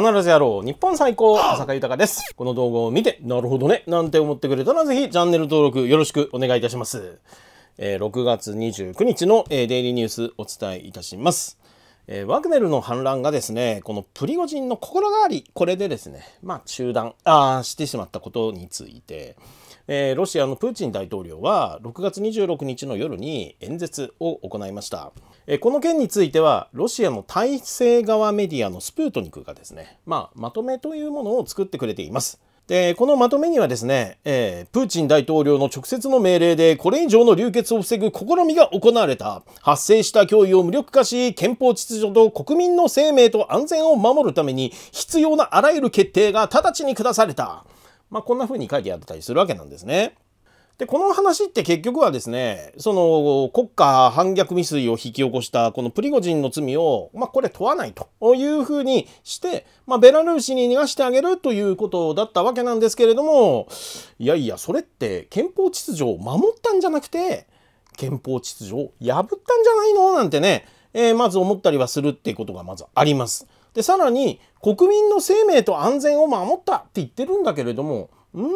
必ずやろう日本最高浅香豊ですこの動画を見てなるほどねなんて思ってくれたらぜひチャンネル登録よろしくお願いいたします、えー、6月29日の、えー、デイリーニュースお伝えいたしますえー、ワグネルの反乱がですね、このプリゴジンの心変わり、これでですね、まあ中断あしてしまったことについて、えー、ロシアのプーチン大統領は6月26日の夜に演説を行いました。この件についてはロシアの体制側メディアのスプートニクがですね、まあ、まとめというものを作ってくれています。でこのまとめにはですね、えー、プーチン大統領の直接の命令でこれ以上の流血を防ぐ試みが行われた発生した脅威を無力化し憲法秩序と国民の生命と安全を守るために必要なあらゆる決定が直ちに下された、まあ、こんな風に書いてあったりするわけなんですね。で、この話って結局はですね、その国家反逆未遂を引き起こしたこのプリゴジンの罪を、まあ、これ問わないというふうにして、まあ、ベラルーシに逃がしてあげるということだったわけなんですけれども、いやいや、それって憲法秩序を守ったんじゃなくて、憲法秩序を破ったんじゃないのなんてね、えー、まず思ったりはするっていうことがまずあります。で、さらに、国民の生命と安全を守ったって言ってるんだけれども、うーん、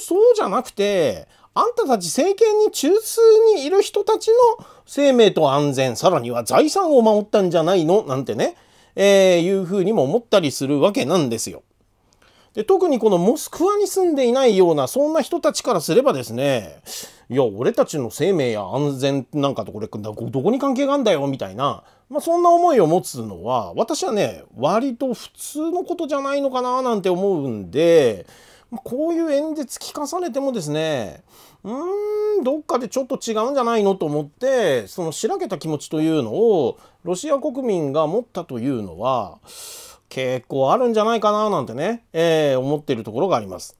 そうじゃなくて、あんたたち政権に中枢にいる人たちの生命と安全、さらには財産を守ったんじゃないのなんてね、えー、いうふうにも思ったりするわけなんですよ。で特にこのモスクワに住んでいないようなそんな人たちからすればですねいや俺たちの生命や安全なんかとこれどこに関係があるんだよみたいな、まあ、そんな思いを持つのは私はね割と普通のことじゃないのかななんて思うんでこういう演説聞かされてもですねうーんどっかでちょっと違うんじゃないのと思ってそのしらけた気持ちというのをロシア国民が持ったというのは結構あるんじゃないかななんてね、えー、思っているところがあります。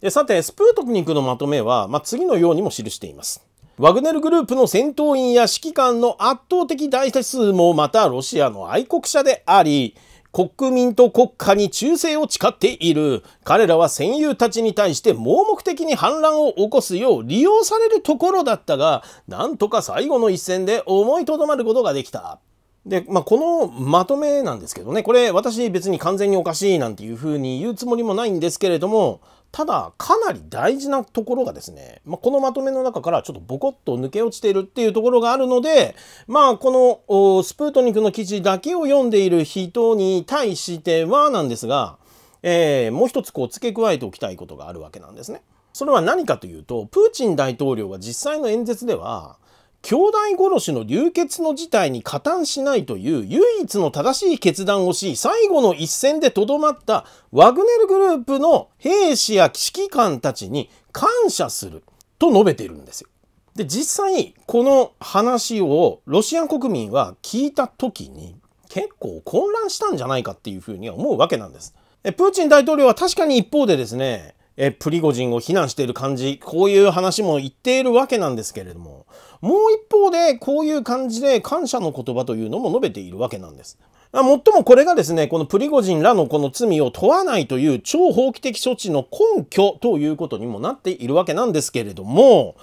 でさてスプートニクのまとめは、まあ、次のようにも記しています。ワグネルグループの戦闘員や指揮官の圧倒的大多数もまたロシアの愛国者であり国民と国家に忠誠を誓っている。彼らは戦友たちに対して盲目的に反乱を起こすよう利用されるところだったが、なんとか最後の一戦で思いとどまることができた。で、まあ、このまとめなんですけどね、これ私別に完全におかしいなんていうふうに言うつもりもないんですけれども、ただかなり大事なところがですね、まあ、このまとめの中からちょっとボコッと抜け落ちているっていうところがあるのでまあこのスプートニクの記事だけを読んでいる人に対してはなんですが、えー、もう一つこう付け加えておきたいことがあるわけなんですね。それは何かというとプーチン大統領が実際の演説では兄弟殺しの流血の事態に加担しないという唯一の正しい決断をし、最後の一戦でとどまったワグネルグループの兵士や指揮官たちに感謝すると述べているんですよ。で、実際、この話をロシア国民は聞いた時に結構混乱したんじゃないかっていうふうには思うわけなんです。プーチン大統領は確かに一方でですね、プリゴジンを非難している感じ、こういう話も言っているわけなんですけれども、もう一方でこういう感じで感謝の言葉というのも述べているわけなんです。もっともこれがですね、このプリゴジンらのこの罪を問わないという超法規的処置の根拠ということにもなっているわけなんですけれども、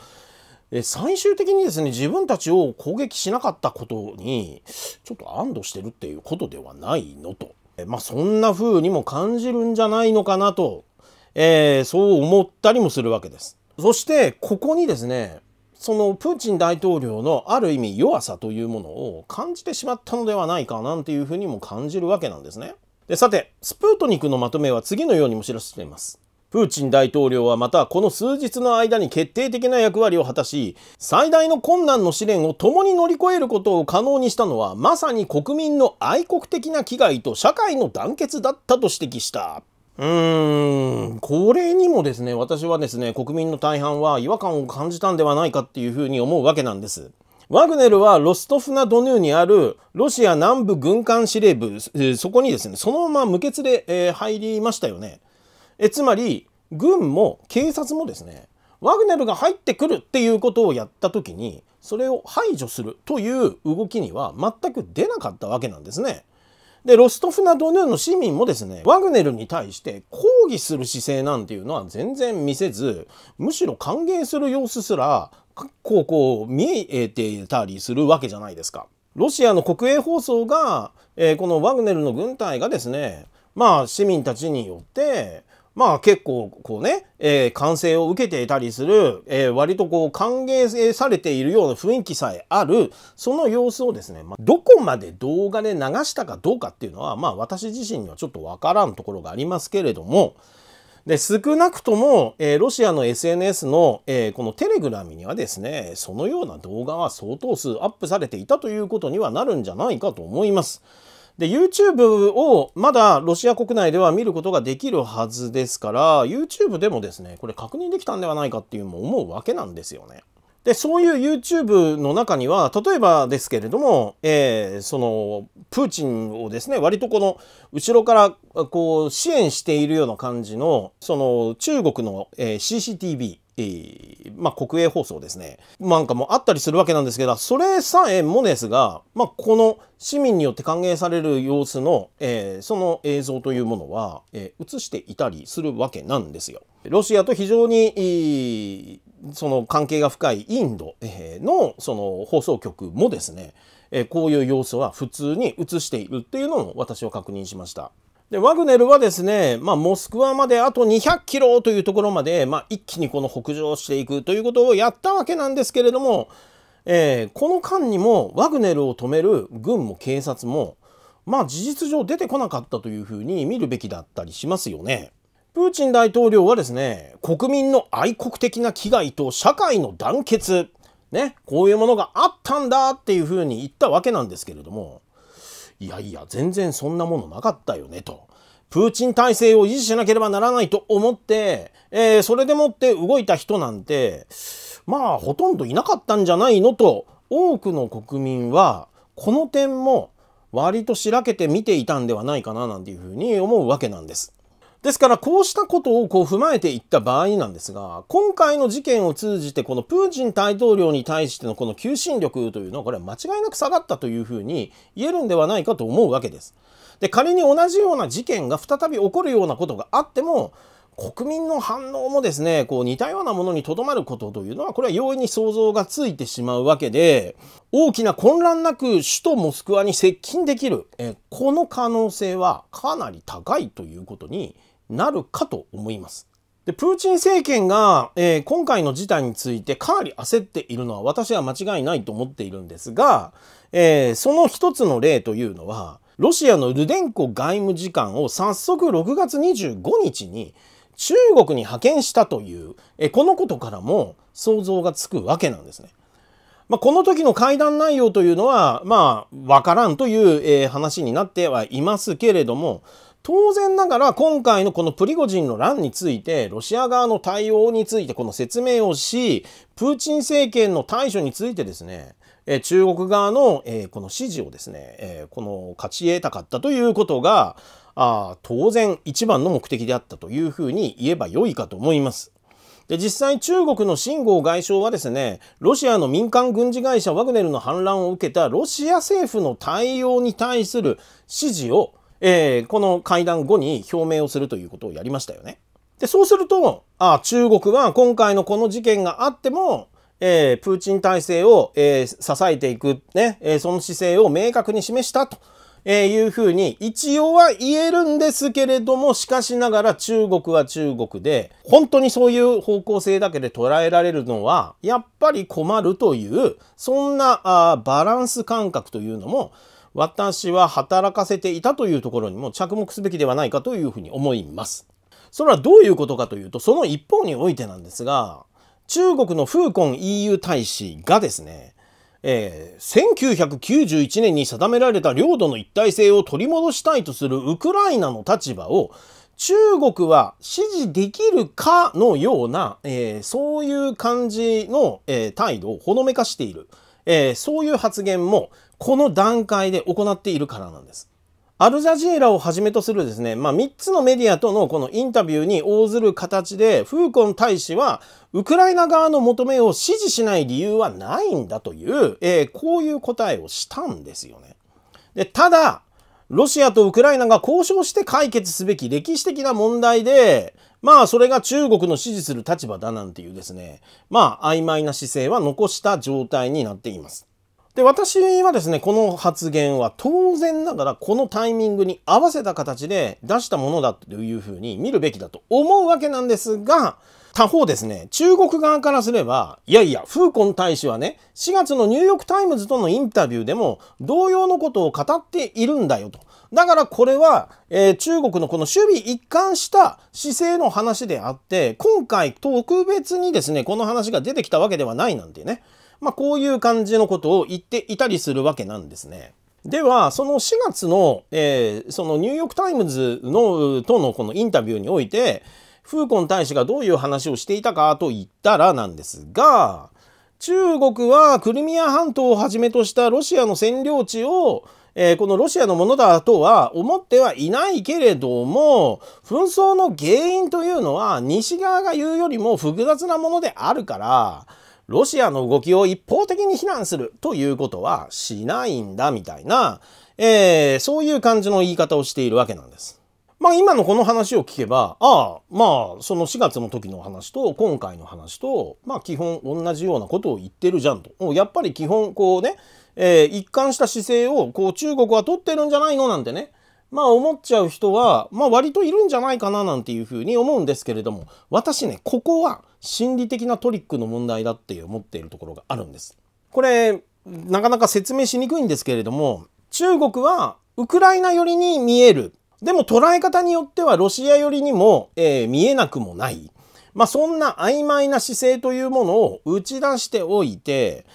最終的にですね、自分たちを攻撃しなかったことに、ちょっと安堵してるっていうことではないのと。まあそんな風にも感じるんじゃないのかなと、えー、そう思ったりもするわけです。そして、ここにですね、そのプーチン大統領のある意味弱さというものを感じてしまったのではないかなんていうふうにも感じるわけなんですね。でさて、スプートニクのまとめは次のようにも知らせています。プーチン大統領はまたこの数日の間に決定的な役割を果たし、最大の困難の試練を共に乗り越えることを可能にしたのは、まさに国民の愛国的な危害と社会の団結だったと指摘した。うーん、これにもですね、私はですね、国民の大半は違和感を感じたんではないかっていうふうに思うわけなんです。ワグネルはロストフナドヌーにあるロシア南部軍艦司令部、そこにですね、そのまま無血で、え入りましたよね。えつまり、軍も警察もですね、ワグネルが入ってくるっていうことをやった時に、それを排除するという動きには全く出なかったわけなんですね。で、ロストフナドヌーの市民もですね、ワグネルに対して抗議する姿勢なんていうのは全然見せず、むしろ歓迎する様子すら、こうこう見えてたりするわけじゃないですか。ロシアの国営放送が、えー、このワグネルの軍隊がですね、まあ市民たちによって、まあ結構こうね、えー、歓声を受けていたりする、えー、割とこう歓迎されているような雰囲気さえある、その様子をですね、まあ、どこまで動画で流したかどうかっていうのは、まあ私自身にはちょっとわからんところがありますけれども、で、少なくとも、えー、ロシアの SNS の、えこのテレグラムにはですね、そのような動画は相当数アップされていたということにはなるんじゃないかと思います。で YouTube をまだロシア国内では見ることができるはずですから YouTube でもですねこれ確認できたんではないかっていうのも思うわけなんですよね。でそういう YouTube の中には例えばですけれども、えー、そのプーチンをですね割とこの後ろからこう支援しているような感じのその中国の、えー、CCTV えー、まあ、国営放送ですね。なんかもあったりするわけなんですけど、それさえもですが、まあ、この市民によって歓迎される様子の、えー、その映像というものは、えー、映していたりするわけなんですよ。ロシアと非常に、その関係が深いインド、えのその放送局もですね、えこういう様子は普通に映しているっていうのを私は確認しました。で、ワグネルはですね、まあ、モスクワまであと200キロというところまで、まあ、一気にこの北上していくということをやったわけなんですけれども、えー、この間にもワグネルを止める軍も警察も、まあ、事実上出てこなかったというふうに見るべきだったりしますよね。プーチン大統領はですね、国民の愛国的な危害と社会の団結、ね、こういうものがあったんだっていうふうに言ったわけなんですけれども、いやいや、全然そんなものなかったよね、と。プーチン体制を維持しなければならないと思って、えー、それでもって動いた人なんて、まあ、ほとんどいなかったんじゃないのと、多くの国民は、この点も割としらけて見ていたんではないかな、なんていうふうに思うわけなんです。ですからこうしたことをこう踏まえていった場合なんですが、今回の事件を通じてこのプーチン大統領に対してのこの求心力というのはこれは間違いなく下がったというふうに言えるんではないかと思うわけです。で、仮に同じような事件が再び起こるようなことがあっても、国民の反応もですね、こう似たようなものにとどまることというのは、これは容易に想像がついてしまうわけで、大きな混乱なく首都モスクワに接近できる、えこの可能性はかなり高いということになるかと思います。で、プーチン政権が、えー、今回の事態についてかなり焦っているのは私は間違いないと思っているんですが、えー、その一つの例というのは、ロシアのルデンコ外務次官を早速6月25日に中国に派遣したという、えこのことからも想像がつくわけなんですね。まあ、この時の会談内容というのは、まあ、わからんという、え話になってはいますけれども、当然ながら今回のこのプリゴジンの乱についてロシア側の対応についてこの説明をしプーチン政権の対処についてですね中国側の、えこの支持をですね、えこの勝ち得たかったということがあ当然一番の目的であったというふうに言えば良いかと思います。で実際中国の秦剛外相はですねロシアの民間軍事会社ワグネルの反乱を受けたロシア政府の対応に対する支持をえー、この会談後に表明をするということをやりましたよね。で、そうすると、あ中国は今回のこの事件があっても、えー、プーチン体制を、えー、支えていく、ね、えー、その姿勢を明確に示したと。えいうふうに一応は言えるんですけれどもしかしながら中国は中国で本当にそういう方向性だけで捉えられるのはやっぱり困るというそんなあバランス感覚というのも私は働かせていたというところにも着目すべきではないかというふうに思います。それはどういうことかというと、その一方においてなんですが、中国のコン EU 大使がですね、えー、1991年に定められた領土の一体性を取り戻したいとするウクライナの立場を中国は支持できるかのような、えー、そういう感じの、えー、態度をほのめかしている、えそういう発言もこの段階で行っているからなんです。アルジャジーラをはじめとするですね、まあ、3つのメディアとのこのインタビューに応ずる形で、フーコン大使は、ウクライナ側の求めを支持しない理由はないんだという、えー、こういう答えをしたんですよね。で、ただ、ロシアとウクライナが交渉して解決すべき歴史的な問題で、まあそれが中国の支持する立場だなんていうですね、まあ曖昧な姿勢は残した状態になっています。で、私はですね、この発言は当然ながらこのタイミングに合わせた形で出したものだというふうに見るべきだと思うわけなんですが、他方ですね、中国側からすれば、いやいや、フーコン大使はね、4月のニューヨークタイムズとのインタビューでも同様のことを語っているんだよと。だからこれは、えー、中国のこの守備一貫した姿勢の話であって、今回特別にですね、この話が出てきたわけではないなんてね。まあ、こういう感じのことを言っていたりするわけなんですね。では、その4月の、えー、そのニューヨークタイムズの、とのこのインタビューにおいて、フーコン大使がどういう話をしていたかと言ったらなんですが、中国はクリミア半島をはじめとしたロシアの占領地を、えー、このロシアのものだとは思ってはいないけれども、紛争の原因というのは西側が言うよりも複雑なものであるから、ロシアの動きを一方的に非難するということはしないんだみたいな、えー、そういう感じの言い方をしているわけなんです。まあ今のこの話を聞けば、ああ、まあその4月の時の話と今回の話と、まあ基本同じようなことを言ってるじゃんと。もうやっぱり基本こうね、えー、一貫した姿勢をこう中国は取ってるんじゃないのなんてね、まあ思っちゃう人は、まあ割といるんじゃないかななんていうふうに思うんですけれども、私ね、ここは心理的なトリックの問題だって思っているところがあるんです。これ、なかなか説明しにくいんですけれども、中国はウクライナ寄りに見える。でも捉え方によってはロシア寄りにも、えー、見えなくもない。まあそんな曖昧な姿勢というものを打ち出しておいて、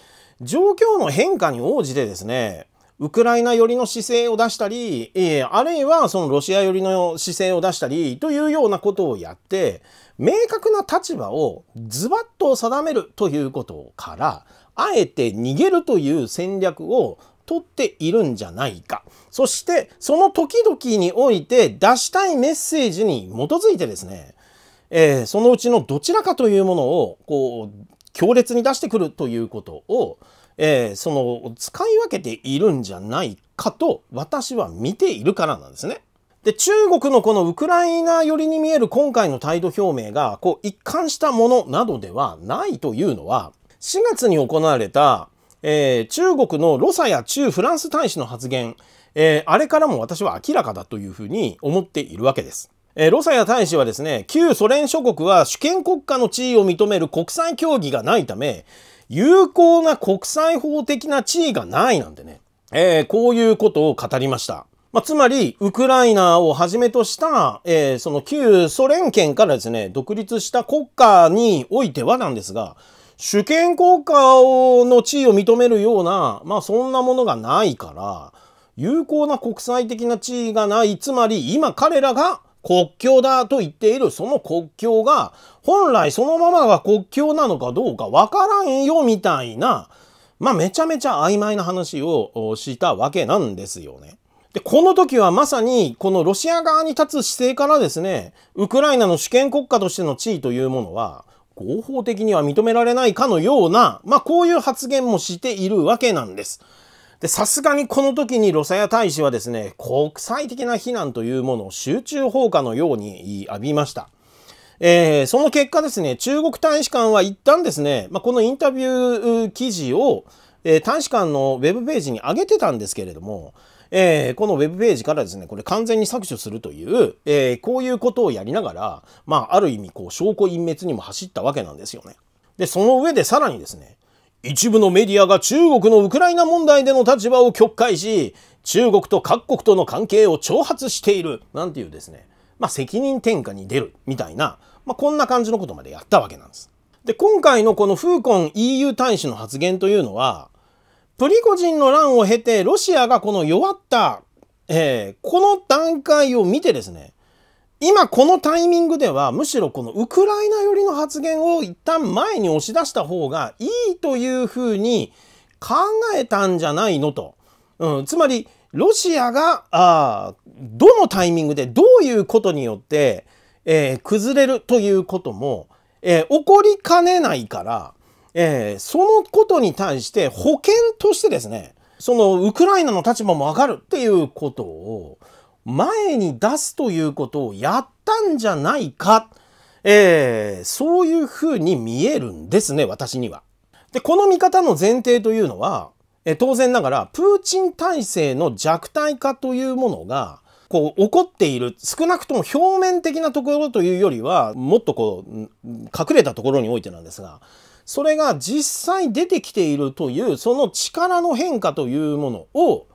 状況の変化に応じてですね、ウクライナ寄りの姿勢を出したり、えー、あるいはそのロシア寄りの姿勢を出したりというようなことをやって、明確な立場をズバッと定めるということから、あえて逃げるという戦略を取っているんじゃないか。そして、その時々において出したいメッセージに基づいてですね、えー、そのうちのどちらかというものを、こう、強烈に出してくるということを、えー、その使い分けているんじゃないかと私は見ているからなんですね。で、中国のこのウクライナ寄りに見える今回の態度表明が、こう一貫したものなどではないというのは、4月に行われた、えー、中国のロサや中フランス大使の発言、えー、あれからも私は明らかだというふうに思っているわけです。えー、ロサヤ大使はですね、旧ソ連諸国は主権国家の地位を認める国際協議がないため、有効な国際法的な地位がないなんてね、えー、こういうことを語りました。まあ、つまり、ウクライナをはじめとした、えー、その旧ソ連圏からですね、独立した国家においてはなんですが、主権国家をの地位を認めるような、まあそんなものがないから、有効な国際的な地位がない、つまり今彼らが国境だと言っているその国境が本来そのままが国境なのかどうかわからんよみたいな、まあめちゃめちゃ曖昧な話をしたわけなんですよね。で、この時はまさにこのロシア側に立つ姿勢からですね、ウクライナの主権国家としての地位というものは合法的には認められないかのような、まあこういう発言もしているわけなんです。で、さすがにこの時にロサヤ大使はですね、国際的な非難というものを集中砲火のように浴びました。えー、その結果ですね、中国大使館は一旦ですね、まあ、このインタビュー記事を、えー、大使館のウェブページに上げてたんですけれども、えー、このウェブページからですね、これ完全に削除するという、えー、こういうことをやりながら、まあ、ある意味、こう、証拠隠滅にも走ったわけなんですよね。で、その上でさらにですね、一部のメディアが中国のウクライナ問題での立場を曲解し、中国と各国との関係を挑発している、なんていうですね、まあ、責任転嫁に出る、みたいな、まあ、こんな感じのことまでやったわけなんです。で、今回のこのフーコン EU 大使の発言というのは、プリゴジンの乱を経て、ロシアがこの弱った、えー、この段階を見てですね、今このタイミングではむしろこのウクライナ寄りの発言を一旦前に押し出した方がいいというふうに考えたんじゃないのと。うん、つまりロシアがあどのタイミングでどういうことによって、えー、崩れるということも、えー、起こりかねないから、えー、そのことに対して保険としてですねそのウクライナの立場も上がるっていうことを前に出すということをやったんじゃないか、えー、そういうふうに見えるんですね、私には。で、この見方の前提というのは、え当然ながら、プーチン体制の弱体化というものが、こう、起こっている、少なくとも表面的なところというよりは、もっとこう、隠れたところにおいてなんですが、それが実際出てきているという、その力の変化というものを、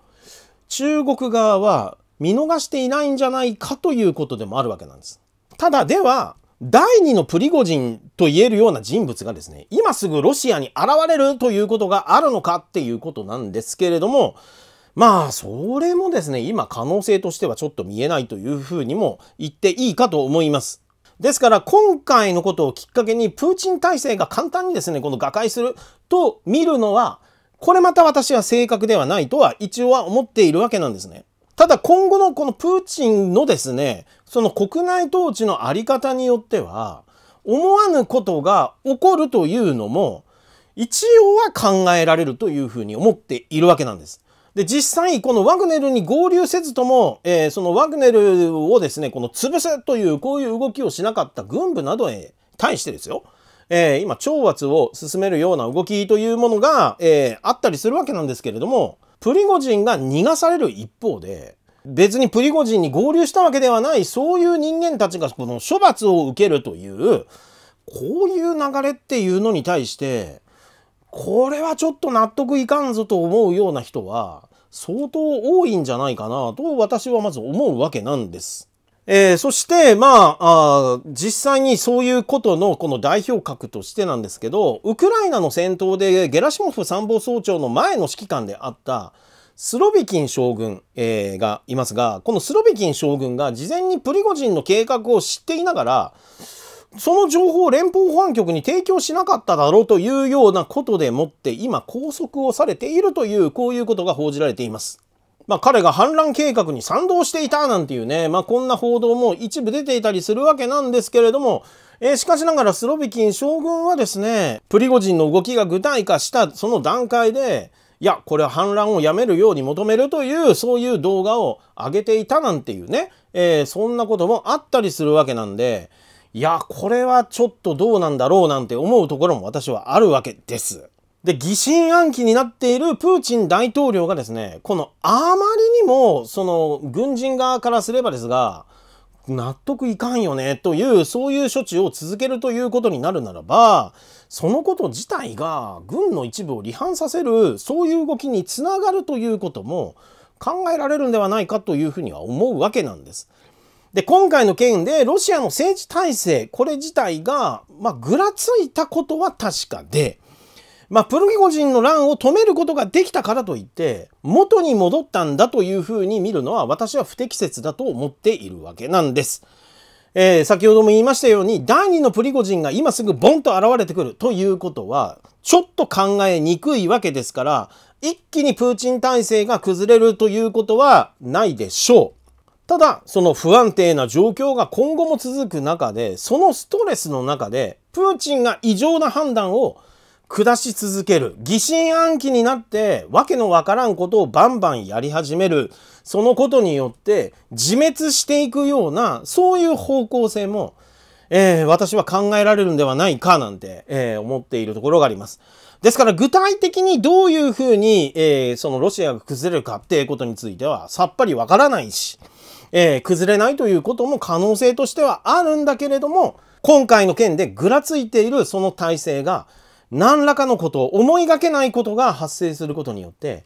中国側は見逃していないんじゃないかということでもあるわけなんです。ただでは、第2のプリゴジンと言えるような人物がですね、今すぐロシアに現れるということがあるのかっていうことなんですけれども、まあ、それもですね、今可能性としてはちょっと見えないというふうにも言っていいかと思います。ですから今回のことをきっかけにプーチン体制が簡単にですね、この瓦解すると見るのは、これまた私は正確ではないとは一応は思っているわけなんですね。ただ今後のこのプーチンのですね、その国内統治のあり方によっては、思わぬことが起こるというのも、一応は考えられるというふうに思っているわけなんです。で、実際、このワグネルに合流せずとも、えー、そのワグネルをですね、この潰すという、こういう動きをしなかった軍部などへ対してですよ、えー、今、懲罰を進めるような動きというものが、えー、あったりするわけなんですけれども、プリゴジンが逃がされる一方で別にプリゴジンに合流したわけではないそういう人間たちがこの処罰を受けるというこういう流れっていうのに対してこれはちょっと納得いかんぞと思うような人は相当多いんじゃないかなと私はまず思うわけなんです。えー、そして、まあ実際にそういうことのこの代表格としてなんですけど、ウクライナの戦闘でゲラシモフ参謀総長の前の指揮官であったスロビキン将軍、えー、がいますが、このスロビキン将軍が事前にプリゴジンの計画を知っていながら、その情報を連邦保安局に提供しなかっただろうというようなことでもって今拘束をされているというこういうことが報じられています。まあ、彼が反乱計画に賛同していたなんていうね、まあ、こんな報道も一部出ていたりするわけなんですけれども、えー、しかしながらスロビキン将軍はですね、プリゴジンの動きが具体化したその段階で、いや、これは反乱をやめるように求めるという、そういう動画を上げていたなんていうね、えー、そんなこともあったりするわけなんで、いや、これはちょっとどうなんだろうなんて思うところも私はあるわけです。で、疑心暗鬼になっているプーチン大統領がですね、このあまりにも、その、軍人側からすればですが、納得いかんよねというそういう処置を続けるということになるならばそのこと自体が軍の一部を離反させるそういう動きにつながるということも考えられるんではないかというふうには思うわけなんです。で今回の件でロシアの政治体制これ自体が、まあ、ぐらついたことは確かでまあ、プリゴジンの乱を止めることができたからといって、元に戻ったんだというふうに見るのは私は不適切だと思っているわけなんです。えー、先ほども言いましたように、第2のプリゴジンが今すぐボンと現れてくるということは、ちょっと考えにくいわけですから、一気にプーチン体制が崩れるということはないでしょう。ただ、その不安定な状況が今後も続く中で、そのストレスの中で、プーチンが異常な判断を下し続ける疑心暗鬼になってわけのわからんことをバンバンやり始めるそのことによって自滅していくようなそういう方向性も、えー、私は考えられるんではないかなんて、えー、思っているところがあります。ですから具体的にどういうふうに、えー、そのロシアが崩れるかっていうことについてはさっぱりわからないし、えー、崩れないということも可能性としてはあるんだけれども今回の件でぐらついているその体制が何らかのことを思いがけないことが発生することによって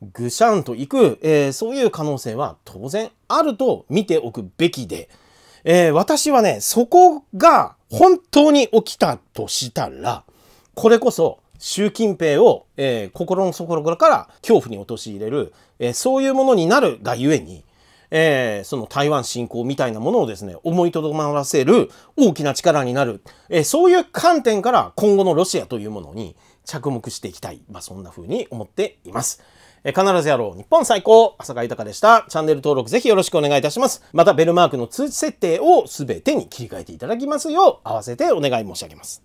ぐしゃんといく、えー、そういう可能性は当然あると見ておくべきで、えー、私はねそこが本当に起きたとしたらこれこそ習近平を、えー、心の底から恐怖に陥れる、えそういうものになるがゆえにえー、その台湾侵攻みたいなものをですね、思いとどまらせる大きな力になる、えー、そういう観点から今後のロシアというものに着目していきたい。まあ、そんな風に思っています。えー、必ずやろう。日本最高。浅川豊でした。チャンネル登録ぜひよろしくお願いいたします。またベルマークの通知設定をすべてに切り替えていただきますよう、合わせてお願い申し上げます。